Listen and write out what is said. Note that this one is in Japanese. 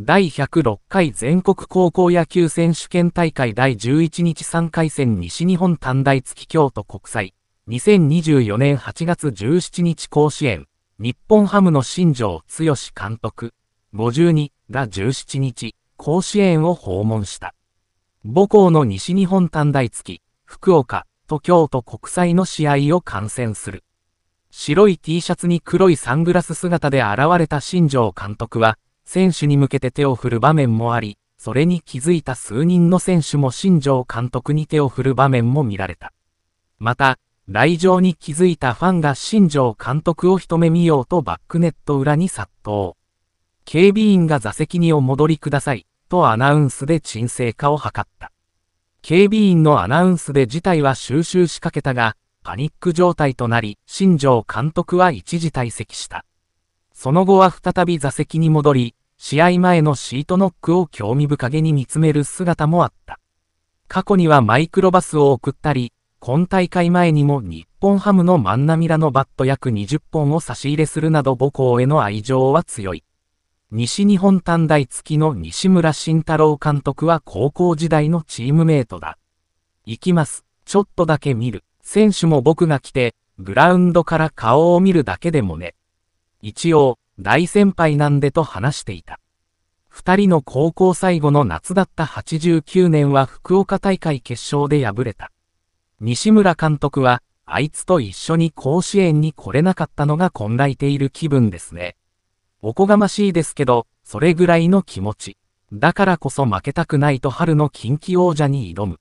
第106回全国高校野球選手権大会第11日3回戦西日本短大月京都国際2024年8月17日甲子園日本ハムの新庄剛志監督52が17日甲子園を訪問した母校の西日本短大月福岡と京都国際の試合を観戦する白い T シャツに黒いサングラス姿で現れた新庄監督は選手に向けて手を振る場面もあり、それに気づいた数人の選手も新庄監督に手を振る場面も見られた。また、来場に気づいたファンが新庄監督を一目見ようとバックネット裏に殺到。警備員が座席にお戻りください、とアナウンスで沈静化を図った。警備員のアナウンスで事態は収集しかけたが、パニック状態となり、新庄監督は一時退席した。その後は再び座席に戻り、試合前のシートノックを興味深げに見つめる姿もあった。過去にはマイクロバスを送ったり、今大会前にも日本ハムの万波らのバット約20本を差し入れするなど母校への愛情は強い。西日本短大付きの西村慎太郎監督は高校時代のチームメイトだ。行きます。ちょっとだけ見る。選手も僕が来て、グラウンドから顔を見るだけでもね。一応、大先輩なんでと話していた。二人の高校最後の夏だった89年は福岡大会決勝で敗れた。西村監督は、あいつと一緒に甲子園に来れなかったのが混乱いている気分ですね。おこがましいですけど、それぐらいの気持ち。だからこそ負けたくないと春の近畿王者に挑む。